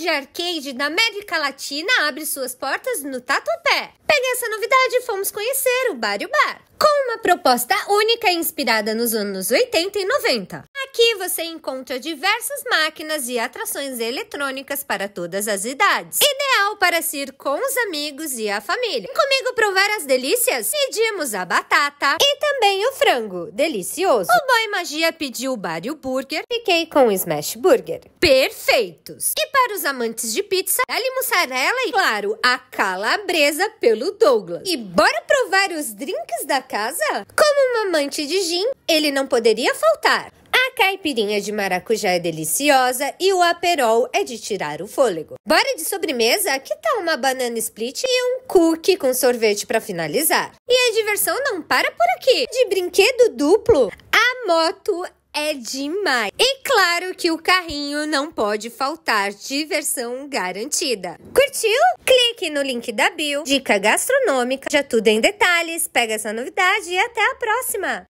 de arcade da América Latina abre suas portas no Tatuapé. Peguei essa novidade e fomos conhecer o Bar e o Bar, com uma proposta única inspirada nos anos 80 e 90. Aqui você encontra diversas máquinas e atrações eletrônicas para todas as idades. Ideal para se ir com os amigos e a família. Comigo provar as delícias? Pedimos a batata e também o frango, delicioso. O boy magia pediu o bar e o burger, fiquei com o smash burger. Perfeitos! E para os amantes de pizza, dali mussarela e, claro, a calabresa pelo Douglas. E bora provar os drinks da casa? Como um amante de gin, ele não poderia faltar. A caipirinha de maracujá é deliciosa e o aperol é de tirar o fôlego. Bora de sobremesa? Que tal uma banana split e um cookie com sorvete para finalizar? E a diversão não para por aqui. De brinquedo duplo, a moto é demais. E claro que o carrinho não pode faltar, diversão garantida. Curtiu? Clique no link da bio, dica gastronômica, já tudo em detalhes, pega essa novidade e até a próxima!